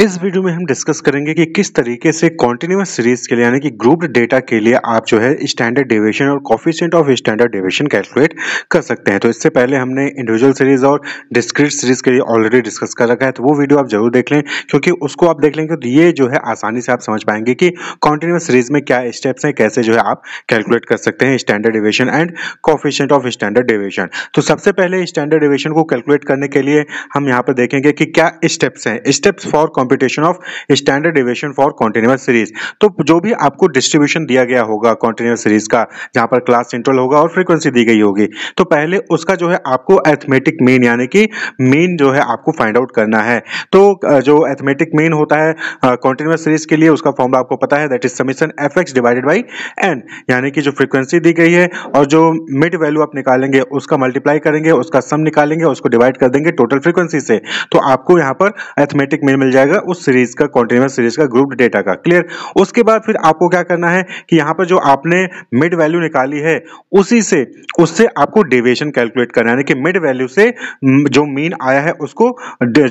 इस वीडियो में हम डिस्कस करेंगे कि किस तरीके से कॉन्टिन्यूस सीरीज के लिए यानी कि ग्रुप्ड डेटा के लिए आप जो है स्टैंडर्ड डेविएशन और coefficient of standard deviation calculate कर सकते हैं तो इससे पहले हमने इंडिविजुअल सीरीज और डिस्क्रीट सीरीज के लिए ऑलरेडी डिस्कस कर रखा है तो वो वीडियो आप जरूर देख लें क्योंकि उसको आप देख लेंगे तो ये जो है आसानी से आप समझ पाएंगे कि कॉन्टिन्यूस सीरीज में क्या स्टेप्स हैं कैसे जो है आप कैलकुलेट कर सकते हैं standard deviation and coefficient of standard deviation तो सबसे पहले स्टैंडर्ड डेविएशन को कैलकुलेट करने के लिए हम यहाँ पर देखेंगे कि क्या स्टेप्स हैं steps for computation of standard deviation for continuous series तो जो भी आपको डिस्ट्रीब्यूशन दिया गया होगा कॉन्टिन्यूस सीरीज का जहां पर क्लास इंटरवल होगा और फ्रीक्वेंसी दी गई होगी तो पहले उसका जो है आपको एथमेटिक मीन यानी कि मेन जो है आपको फाइंड आउट करना है तो जो एथमेटिक मेन होता है कॉन्टिन्यूस सीरीज के लिए उसका फॉर्म आपको पता है that is summation F X divided by N यानी कि जो फ्रीक्वेंसी दी गई है और जो मिड वैल्यू आप निकालेंगे उसका मल्टीप्लाई करेंगे उसका सम निकालेंगे उसको डिवाइड कर देंगे टोटल फ्रीक्वेंसी से तो आपको यहाँ पर एथमेटिक मीन मिल जाएगा है उस सीरीज का कॉन्टिन्यूस सीरीज का ग्रुप डेटा का क्लियर उसके बाद फिर आपको क्या करना है कि यहाँ पर जो आपने मिड वैल्यू निकाली है उसी से उससे आपको डेविएशन कैलकुलेट करना है कि मिड वैल्यू से जो मीन आया है उसको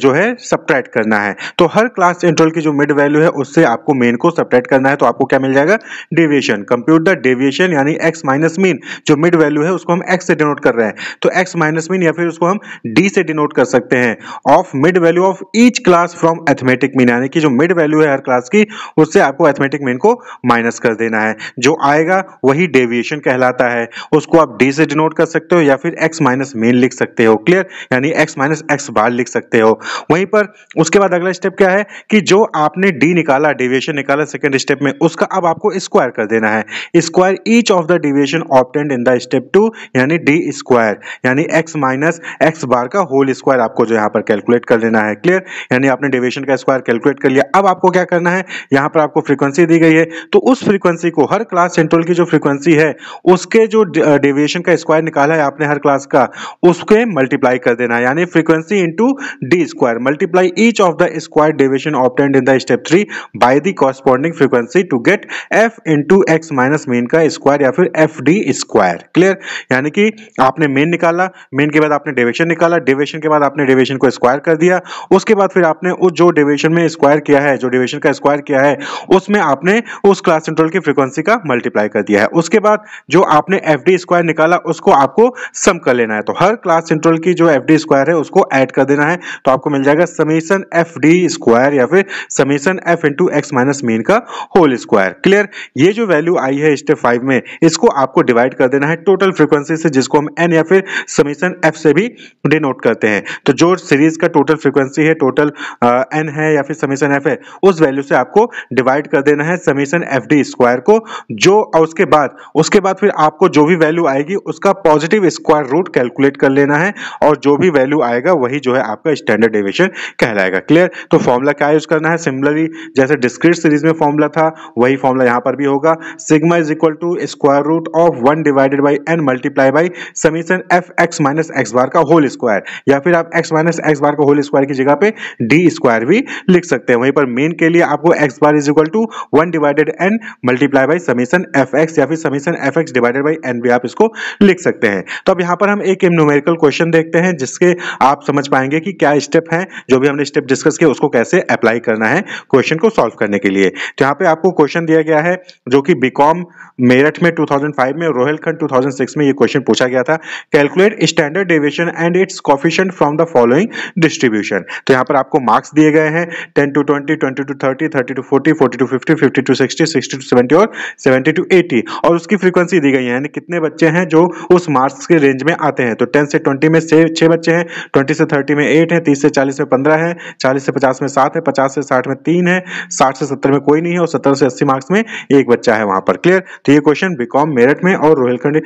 जो है सब्ट्रैक्ट करना है तो हर क्लास इंटरवल की जो मिड वैल्यू है उससे आपको मेन को सब्ट्रैक्ट करना है तो आपको क्या मिल जाएगा डेविएशन कंप्यूट द डेविएशन यानी एक्स माइनस मीन जो मिड वैल्यू है उसको हम एक्स से डिनोट कर रहे हैं तो एक्स माइनस मीन या फिर उसको हम डी से डिनोट कर सकते हैं of mid value of each class from arithmetic arithmetic mean यानी कि जो मिड वैल्यू है हर क्लास की उससे आपको एथमेटिक मीन को माइनस कर देना है जो आएगा वही डेविएशन कहलाता है उसको आप डी से डिनोट कर सकते हो या फिर एक्स माइनस मीन लिख सकते हो क्लियर यानी एक्स माइनस एक्स बार लिख सकते हो वहीं पर उसके बाद अगला स्टेप क्या है कि जो आपने डी निकाला डेविएशन निकाला सेकेंड स्टेप में उसका अब आपको स्क्वायर कर देना है square each of the deviation obtained in the step two यानी डी स्क्वायर यानी एक्स माइनस एक्स बार का होल स्क्वायर आपको जो यहाँ पर कैलकुलेट कर लेना है क्लियर यानी आपने डिविएशन का स्क्वायर कैलकुलेट कर लिया अब आपको क्या करना है यहाँ पर आपको फ्रीक्वेंसी दी गई है तो उस फ्रीक्वेंसी को हर क्लास सेंट्रोल की जो फ्रीक्वेंसी है उसके जो डेविएशन का स्क्वायर निकाला है आपने हर क्लास का उसके मल्टीप्लाई कर देना है यानी frequency into D square multiply each of the square deviation obtained in the step three by the corresponding frequency to get F into X minus mean का स्क्वायर या फिर एफ डी स्क्वायर क्लियर यानी कि आपने mean निकाला main के बाद आपने डेविएशन निकाला डेविएशन के बाद आपने डेविएशन को स्क्वायर कर दिया उसके बाद फिर आपने उस जो डिवीजन में स्क्वायर किया है जो डिवीजन का स्क्वायर किया है उसमें आपने उस क्लास इंटरवल की फ्रीक्वेंसी का मल्टीप्लाई कर दिया है उसके बाद जो आपने एफ डी स्क्वायर निकाला उसको आपको सम कर लेना है तो हर क्लास इंटरवल की जो एफ डी स्क्वायर है उसको ऐड कर देना है तो आपको मिल जाएगा समीशन एफ डी स्क्वायर या फिर summation F into X minus mean का होल स्क्वायर क्लियर ये जो वैल्यू आई है स्टेप फाइव में इसको आपको डिवाइड कर देना है टोटल फ्रीक्वेंसी से जिसको हम एन या फिर समीशन एफ से भी डिनोट करते हैं तो जो सीरीज का टोटल फ्रीक्वेंसी है टोटल एन uh, है या फिर समीशन एफ है उस वैल्यू से आपको डिवाइड कर देना है समीशन एफ डी स्क्वायर को जो और उसके बाद उसके बाद फिर आपको जो भी वैल्यू आएगी उसका पॉजिटिव स्क्वायर रूट कैलकुलेट कर लेना है और जो भी वैल्यू आएगा वही जो है आपका स्टैंडर्ड डेविएशन कहलाएगा क्लियर तो फॉर्मूला क्या यूज करना है सिमिलरली जैसे डिस्क्रीट सीरीज में फॉर्मूला था वही फॉर्मूला यहाँ पर भी होगा sigma is equal to square root of one divided by N multiply by summation F X minus X bar का होल स्क्वायर या फिर आप एक्स माइनस एक्स बार का होल स्क्वायर की जगह पे डी स्क्वायर भी लिख सकते हैं वहीं पर मेन के लिए आपको x bar is equal to one divided N multiply by summation F X या फिर summation F X divided by N भी आप इसको लिख सकते हैं तो अब यहाँ पर हम एक न्यूमेरिकल क्वेश्चन देखते हैं जिसके आप समझ पाएंगे कि क्या स्टेप है जो भी हमने स्टेप डिस्कस किया उसको कैसे अप्लाई करना है क्वेश्चन को सॉल्व करने के लिए तो यहाँ पे आपको क्वेश्चन दिया गया है जो कि बीकॉम मेरठ में 2005 में रोहिलखंड 2006 में ये क्वेश्चन पूछा गया था calculate standard deviation and its coefficient from the following distribution तो यहाँ पर आपको मार्क्स दिए गए हैं हैं ten to twenty twenty to thirty thirty to forty forty to fifty fifty to sixty sixty to seventy और सेवेंटी टू एटी और उसकी फ्रीक्वेंसी दी गई है यानी कितने बच्चे हैं जो उस मार्क्स के रेंज में आते हैं तो टेन से ट्वेंटी में छः बच्चे हैं ट्वेंटी से थर्टी में एट है तीस से चालीस में पंद्रह है चालीस से पचास में सात है पचास से साठ में तीन है साठ से सत्तर में कोई नहीं है और सत्तर से अस्सी मार्क्स में एक बच्चा है वहाँ पर क्लियर तो ये क्वेश्चन बीकॉम मेरठ में और रोहिलखंड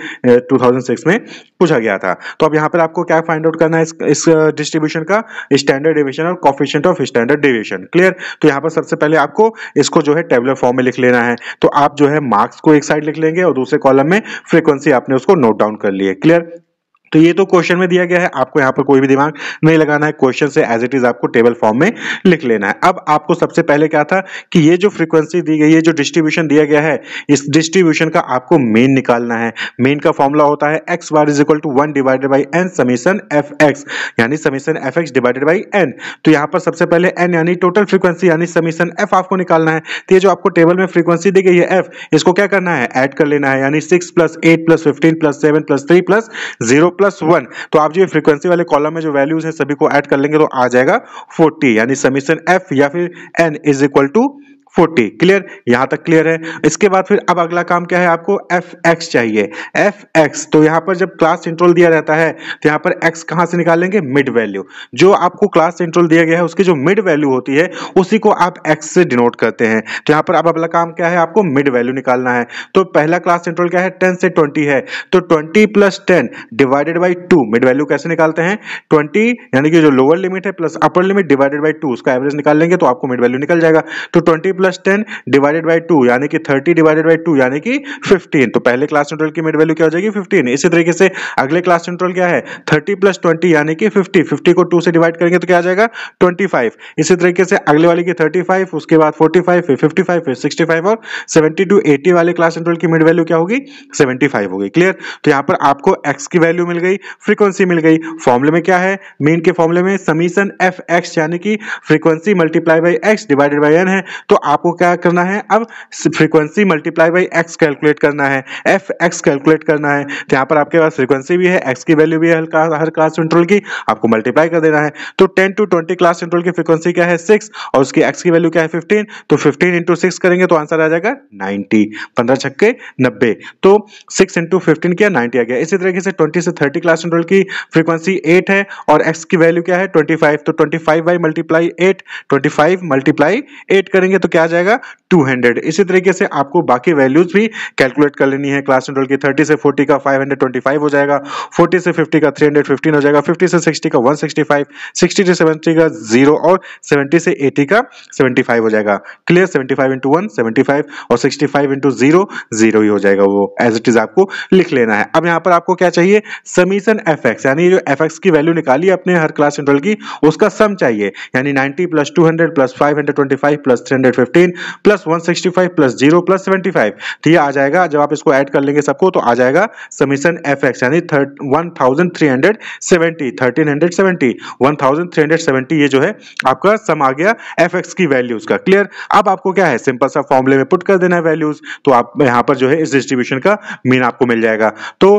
टू eh, में पूछा गया था तो अब यहाँ पर आपको क्या फाइंड आउट करना है इस डिस्ट्रीब्यूशन का स्टैंडर्ड डिविजन और coefficient of standard derivation clear तो यहां पर सबसे पहले आपको इसको जो है टेबलर फॉर्म में लिख लेना है तो आप जो है मार्क्स को एक साइड लिख लेंगे और दूसरे कॉलम में फ्रीक्वेंसी आपने उसको नोट डाउन कर लिया क्लियर तो ये तो क्वेश्चन में दिया गया है आपको यहाँ पर कोई भी दिमाग नहीं लगाना है क्वेश्चन से एज इट इज आपको टेबल फॉर्म में लिख लेना है अब आपको सबसे पहले क्या था कि ये जो फ्रीक्वेंसी दी गई है जो डिस्ट्रीब्यूशन दिया गया है इस डिस्ट्रीब्यूशन का आपको मेन निकालना है मेन का फॉर्मूला होता है X bar is equal to one divided by N summation F X यानी summation F X divided by N तो यहाँ पर सबसे पहले एन यानी टोटल फ्रीक्वेंसी यानी समीशन एफ आपको निकालना है तो ये जो आपको टेबल में फ्रीक्वेंसी दी गई है एफ इसको क्या करना है एड कर लेना है यानी six plus eight plus fifteen plus seven plus three plus zero plus one तो आप जो फ्रीक्वेंसी वाले कॉलम में जो वैल्यूज है सभी को ऐड कर लेंगे तो आ जाएगा फोर्टी यानी समीशन एफ या फिर N is equal to forty clear यहां तक क्लियर है इसके बाद फिर अब अगला काम क्या है आपको एफ एक्स चाहिए एफ एक्स तो यहां पर जब क्लास इंट्रोल दिया रहता है तो यहां पर एक्स कहां से निकालेंगे मिड वैल्यू जो आपको क्लास इंट्रोल दिया गया है उसकी जो मिड वैल्यू होती है उसी को आप एक्स से डिनोट करते हैं तो यहां पर अब अगला काम क्या है आपको मिड वैल्यू निकालना है तो पहला क्लास इंट्रोल क्या है टेन से ट्वेंटी है तो twenty plus ten divided by two mid value कैसे निकालते हैं ट्वेंटी यानी कि जो लोअर लिमिट है plus upper limit divided by two उसका एवरेज निकाल लेंगे तो आपको मिड वैल्यू निकल जाएगा तो twenty plus ten divided by two यानी कि थर्टी डिवाइडेड बाई टू यानी कि फिफ्टीन तो पहले क्लास इंटरवल की मिड वैल्यू क्या हो जाएगी फिफ्टीन इसी तरीके से अगले क्लास इंटरवल क्या है थर्टी प्लस ट्वेंटी यानी कि फिफ्टी फिफ्टी को टू से डिवाइड करेंगे तो क्या आ जाएगा ट्वेंटी फाइव इसी तरीके से अगले वाले की थर्टी फाइव उसके बाद फोर्टी फाइव फिर फिफ्टी फाइव फिर सिक्सटी फाइव और सेवेंटी टू एटी वाले क्लास इंटरवल की मिड वैल्यू क्या होगी सेवेंटी फाइव होगी क्लियर तो यहाँ पर आपको एक्स की वैल्यू मिल गई फ्रीक्वेंसी मिल गई फॉर्मुले में क्या है मीन के फॉर्मुले में समीशन एफ एक्स यानी कि frequency multiply by X divided by N है तो आपको क्या करना है अब frequency multiply by X calculate करना है एफ एक्स कैलकुलेट करना है तो यहाँ पर आपके पास फ्रीक्वेंसी भी है एक्स की वैल्यू भी है हर क्लास इंट्रोल की आपको मल्टीप्लाई कर देना है तो ten to twenty class interval की फ्रीक्वेंसी क्या है सिक्स और उसकी एक्स की वैल्यू क्या है फिफ्टीन तो फिफ्टीन इंटू सिक्स करेंगे तो आंसर आ जाएगा नाइन्टी पंद्रह छक्के नब्बे तो सिक्स इंटू फिफ्टीन किया नाइन्टी आ गया इसी तरीके से ट्वेंटी से थर्टी क्लास इंट्रोल की फ्रीक्वेंसी एट है और एक्स की वैल्यू क्या है ट्वेंटी फाइव तो twenty five by multiply eight twenty five multiply eight करेंगे तो क्या क्या आ जाएगा 200 इसी तरीके से आपको बाकी वैल्यूज भी कैलकुलेट कर लेनी है क्लास इंटरवल की 30 से 40 का 525 हो जाएगा 40 से 50 का 315 हो जाएगा 50 से 60 का 165 60 से 70 का 0 और 70 से 80 का 75 हो जाएगा क्लियर 75 फाइव इंटू वन और 65 फाइव इंटू जीरो जीरो ही हो जाएगा वो एज इट इज आपको लिख लेना है अब यहाँ पर आपको क्या चाहिए समीसन एफ यानी जो एफ की वैल्यू निकाली अपने हर क्लास इंटरवल की उसका सम चाहिए यानी ninety plus 200 plus 525 plus 350 fifteen plus one sixty five plus zero plus seventy five तो ये आ जाएगा जब आप इसको ऐड कर लेंगे सबको तो आ जाएगा समीशन एफ एक्स यानी one thousand three hundred seventy thirteen hundred seventy one thousand three hundred seventy ये जो है आपका सम आ गया एफ एक्स की वैल्यूज का क्लियर अब आपको क्या है सिंपल सा फॉर्मुले में पुट कर देना है वैल्यूज तो आप यहाँ पर जो है इस डिस्ट्रीब्यूशन का मीन आपको मिल जाएगा तो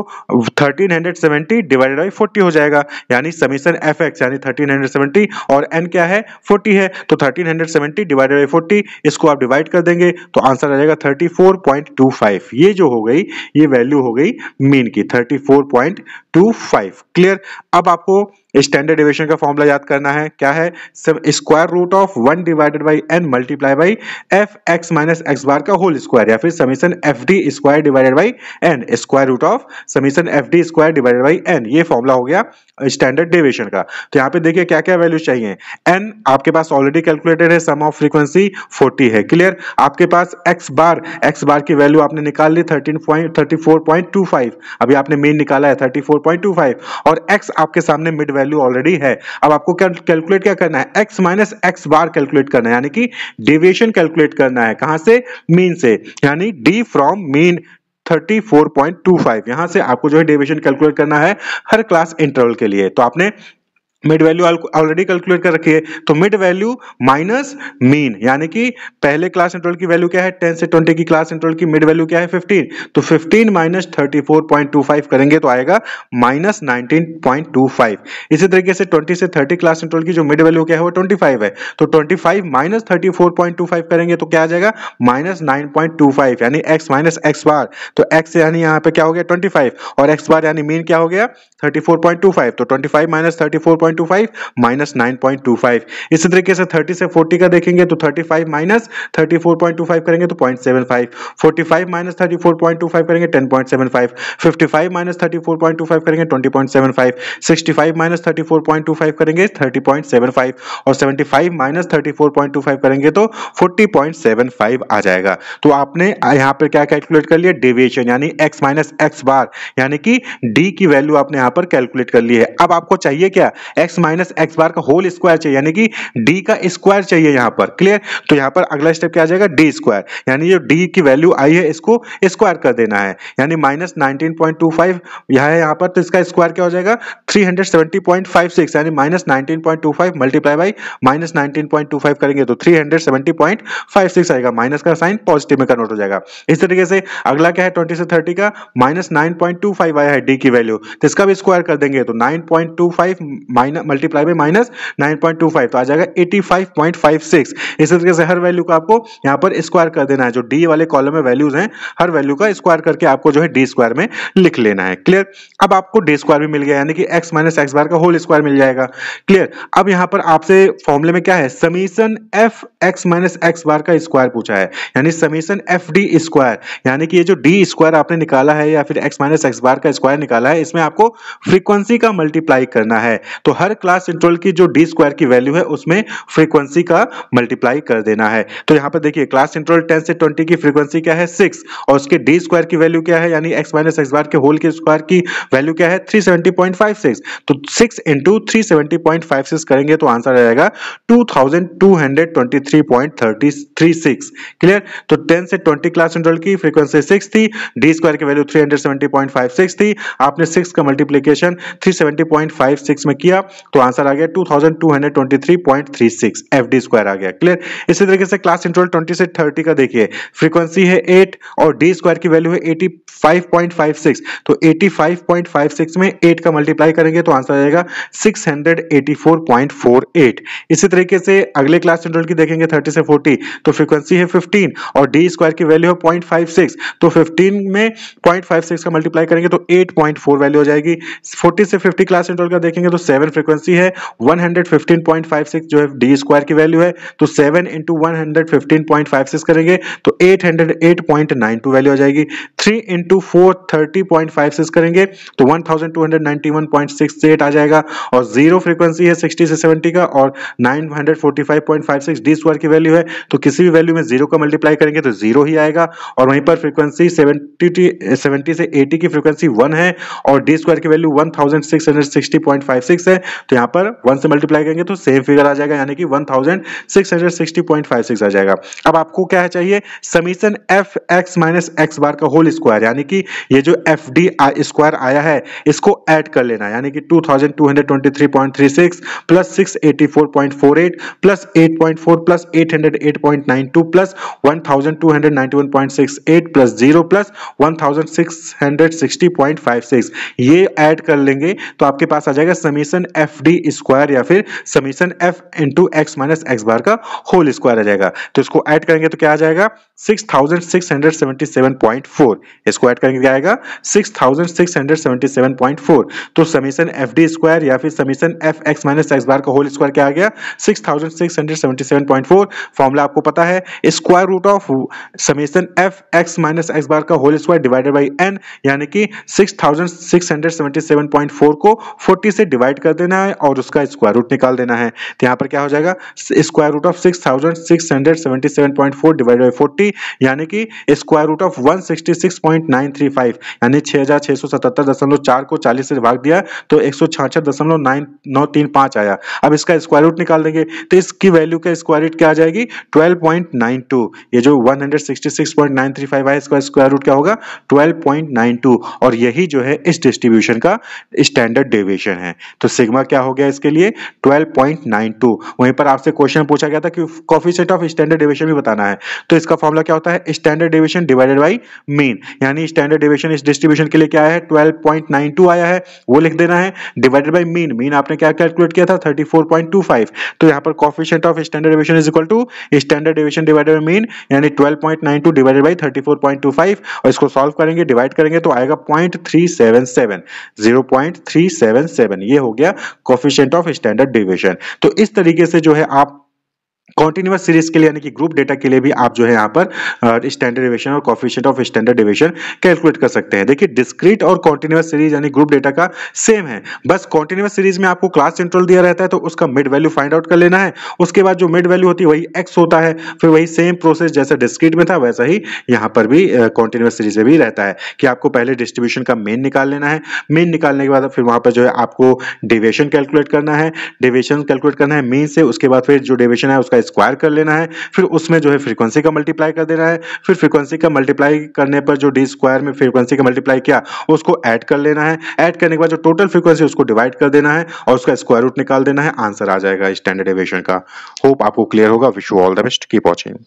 thirteen hundred seventy divided by forty हो जाएगा यानी समीशन एफ एक्स यानी थर्टीन हंड्रेड सेवेंटी और एन क्या है फोर्टी है तो thirteen hundred seventy divided by forty इसको आप डिवाइड कर देंगे तो आंसर आ जाएगा 34.25 ये जो हो गई ये वैल्यू हो गई मीन की 34.25 क्लियर अब आपको स्टैंडर्ड डिविएशन का फॉर्मूला याद करना है क्या है square root of one divided by N multiply by F X minus X bar का होल स्क्वायर या फिर summation F D square divided by N square root of summation F D square divided by N ये formula हो गया standard deviation का तो यहाँ पे देखिए क्या क्या वैल्यू चाहिए एन आपके पास ऑलरेडी कैलकुलेटेड है सम ऑफ फ्रीक्वेंसी फोर्टी है क्लियर आपके पास एक्स बार एक्स बार की वैल्यू आपने निकाल ली thirteen point point thirty four two five अभी आपने मेन निकाला है thirty four point two five और एक्स आपके सामने मिड वैल्यू वैल्यू ऑलरेडी है अब आपको क्या कैलकुलेट क्या करना है X minus X bar calculate करना है यानी कि डेविएशन कैलकुलेट करना है कहां से मीन से यानी डी फ्रॉम मीन 34.25 यहां से आपको जो है डेविएशन कैलकुलेट करना है हर क्लास इंटरवल के लिए तो आपने मिड वैल्यू ऑलरेडी कैलकुलेट कर रखी है तो मिड वैल्यू माइनस मीन यानी कि पहले क्लास इंटरवल की वैल्यू क्या है 10 से 20 की क्लास इंटरवल की मिड वैल्यू क्या है 15 तो 15 माइनस थर्टी करेंगे तो आएगा माइनस नाइनटीन इसी तरीके से 20 से 30 क्लास इंटरवल की जो मिड वैल्यू क्या है वो 25 है तो 25 फाइव माइनस थर्टी करेंगे तो क्या आ जाएगा माइनस नाइन यानी एक्स माइनस एक्स बार तो एक्स यानी यहाँ पे क्या हो गया ट्वेंटी और एक्स बार यानी मीन क्या हो गया थर्टी तो twenty five minus thirty 9.25 minus 9.25 इसी तरीके से थर्टी से 40 का देखेंगे तो 35 माइनस 34.25 फोर पॉइंट करेंगे तो 0.75 45 five forty minus thirty point करेंगे 10.75 55 सेवन फाइव माइनस थर्टी करेंगे 20.75 65 माइनस थर्टी करेंगे 30.75 और 75 माइनस थर्टी करेंगे तो 40.75 आ जाएगा तो आपने यहाँ पर क्या कैलकुलेट कर लिया डेविएशन यानी एक्स माइनस एक्स बार यानी कि डी की वैल्यू आपने यहाँ पर कैलकुलेट कर ली है अब आपको चाहिए क्या एक्स माइनस एक्स बार का होल स्क्वायर चाहिए यानी कि डी का स्क्वायर चाहिए यहां पर क्लियर तो यहां पर अगला स्टेप क्या आ जाएगा डी स्क्वायर यानी जो डी की वैल्यू आई है इसको स्क्वायर कर देना है यानी माइनस यह है यहां पर तो इसका स्क्वायर क्या हो जाएगा थ्री यानी minus nineteen multiply by minus nineteen करेंगे तो थ्री आएगा माइनस का साइन पॉजिटिव में कन्वर्ट हो जाएगा इस तरीके से अगला क्या है 20 से 30 का minus nine point two five आया है डी की वैल्यू तो इसका भी स्क्वायर कर देंगे तो 9.25 point two five minus multiply by minus nine point two five तो आ जाएगा eighty five point five six इस तरीके से हर वैल्यू का आपको यहाँ पर स्क्वायर कर देना है जो डी वाले कॉलम में वैल्यूज हैं हर वैल्यू का स्क्वायर करके आपको जो है डी स्क्वायर में लिख लेना है क्लियर अब आपको डी स्क्वायर भी मिल गया यानी कि एक्स माइनस एक्स बार का होल स्क्वायर मिल जाएगा क्लियर अब यहाँ पर आपसे फॉर्मुले में क्या है summation F X minus X bar का स्क्वायर पूछा है यानी समीशन एफ डी स्क्वायर यानी कि ये जो डी स्क्वायर आपने निकाला है या फिर एक्स माइनस एक्स बार का स्क्वायर निकाला है इसमें आपको फ्रीक्वेंसी का मल्टीप्लाई करना है तो हर क्लास इंटरवल की जो डी स्क्वायर की वैल्यू है उसमें फ्रीक्वेंसी का मल्टीप्लाई कर देना है तो यहाँ पे देखिए क्लास इंटरवल 10 से 20 की फ्रीक्वेंसी क्या है सिक्स और उसके डी स्क्वायर की वैल्यू क्या है यानी एक्स माइनस एक्स बार के होल के स्क्वायर की वैल्यू क्या है थ्री तो सिक्स इंटू थ्री करेंगे तो आंसर आएगा टू टू क्लियर तो टेन से ट्वेंटी क्लास इंटरवल की फ्रीक्वेंसी सिक्स थी डी स्क्वायर की वैल्यू थ्री थी आपने सिक्स का multiplication three seventy point five six में किया तो आंसर आ गया 2223.36 एफडी स्क्वायर आ गया क्लियर इसी तरीके से क्लास इंटरवल 20 से 30 का देखिए फ्रीक्वेंसी है 8 और डी स्क्वायर की वैल्यू है 85.56 तो 85.56 में 8 का मल्टीप्लाई करेंगे तो आंसर आएगा 684.48 इसी तरीके से अगले क्लास इंटरवल की देखेंगे 30 से 40 तो फ्रीक्वेंसी है 15 और डी स्क्वायर की वैल्यू है 0.56 तो 15 में 0.56 का मल्टीप्लाई करेंगे तो 8.4 वैल्यू हो जाएगी 40 से 50 क्लास इंटरवल का देखेंगे तो 7 फ्रीक्वेंसी है 115.56 जो है डी स्क्वायर की वैल्यू है तो 7 इंटू वन करेंगे तो 808.92 वैल्यू आ जाएगी 3 इंटू फोर करेंगे तो 1291.68 आ जाएगा और जीरो फ्रीक्वेंसी है 60 से 70 का और 945.56 डी स्क्वायर की वैल्यू है तो किसी भी वैल्यू में जीरो का मल्टीप्लाई करेंगे तो जीरो ही आएगा और वहीं पर फ्रीक्वेंसी 70 सेवेंटी से 80 की फ्रीक्वेंसी वन है और डी स्क्वायर की वैल्यू 1660.56 है तो यहाँ पर वन से मल्टीप्लाई करेंगे तो सेम फिगर आ जाएगा यानी कि one thousand six hundred sixty point five six आ जाएगा अब आपको क्या चाहिए summation F X minus X bar का होल स्क्वायर यानी कि ये जो एफ डी स्क्वायर आया है इसको ऐड कर लेना यानी कि two thousand two hundred twenty three point three six plus six eighty four point four eight plus eight point four plus eight hundred eight point nine two plus one thousand two hundred ninety one point six eight plus zero plus one thousand six hundred sixty point five six ये add कर लेंगे तो आपके पास आ जाएगा summation F D square या फिर summation F into X minus X bar का whole square आ जाएगा तो इसको ऐड करेंगे तो क्या आ जाएगा फोर इसको ऐड करेंगे तो क्या आएगा फोर तो समीशन एफ डी स्क्वायर या फिर summation F X minus X bar का होल स्क्वायर क्या आ गया फोर फॉर्मूला आपको पता है square root of summation F X minus X bar का whole square divided by N यानी कि फोर को फोर्टी से डिवाइड कर देना है और उसका स्क्वायर रूट निकाल देना है तो यहाँ पर क्या हो जाएगा square root of six thousand six hundred seventy seven point four divide by forty यानी कि square root of one sixty six point nine three five यानी छः हजार छः सौ सतहत्तर दशमलव चार को चालीस से भाग दिया तो एक सौ छाछठ दशमलव नाइन नौ तीन पाँच आया अब इसका स्क्वायर रूट निकाल देंगे तो इसकी वैल्यू का स्क्वायर रूट क्या आ जाएगी ट्वेल्व पॉइंट नाइन टू ये जो one hundred sixty six point nine three five आया इसका स्क्वायर रूट क्या होगा ट्वेल्व पॉइंट नाइन टू और यही जो है इस डिस्ट्रीब्यूशन का स्टैंडर्ड डेविएशन है तो सिग्मा सिग्मा क्या हो गया इसके लिए 12.92 वहीं पर आपसे क्वेश्चन पूछा गया था कि कॉफिशेंट ऑफ स्टैंडर्ड डिवेशन भी बताना है तो इसका फॉर्मूला क्या होता है standard deviation divided by mean यानी स्टैंडर्ड डिवेशन इस डिस्ट्रीब्यूशन के लिए क्या है ट्वेल्व आया है वो लिख देना है डिवाइडेड बाई मीन मीन आपने क्या कैलकुलेट किया था थर्टी तो यहाँ पर coefficient of standard deviation is equal to standard deviation divided by mean यानी 12.92 डिवाइडेड बाई 34.25 और इसको सॉल्व करेंगे डिवाइड करेंगे तो आएगा 0.377 0.377 ये हो गया कोफिशियंट ऑफ स्टैंडर्ड डिविजन तो इस तरीके से जो है आप कॉन्टिन्यूस सीरीज के लिए यानी कि ग्रुप डेटा के लिए भी आप जो है यहाँ पर स्टैंडर्ड डिवेशन और coefficient of standard deviation calculate कर सकते हैं देखिए डिस्क्रीट और कॉन्टिन्यूस सीरीज यानी ग्रुप डेटा का सेम है बस कॉन्टिन्यूस सीरीज में आपको क्लास सेंट्रल दिया रहता है तो उसका मिड वैल्यू फाइंड आउट कर लेना है उसके बाद जो मिड वैल्यू होती है वही एक्स होता है फिर वही सेम प्रोसेस जैसे डिस्क्रीट में था वैसा ही यहाँ पर भी कॉन्टिन्यूस सीरीज में भी रहता है कि आपको पहले डिस्ट्रीब्यूशन का मेन निकाल लेना है मेन निकालने के बाद फिर वहाँ पर जो है आपको डिवेशन कैलकुलेट करना है डिवेशन कैलकुलेट करना है मेन से उसके बाद फिर जो डिवेशन है उसका स्क्वायर कर लेना है फिर उसमें जो है फ्रीक्वेंसी का मल्टीप्लाई कर देना है फिर फ्रीक्वेंसी का मल्टीप्लाई करने पर जो डी स्क्वायर में फ्रीक्वेंसी का मल्टीप्लाई किया उसको ऐड कर लेना है ऐड करने के बाद जो टोटल फ्रीक्वेंसी उसको डिवाइड कर देना है और उसका स्क्वायर रूट निकाल देना है आंसर आ जाएगा स्टैंडर्ड एवेशन का होप आपको क्लियर होगा wish you all the best keep watching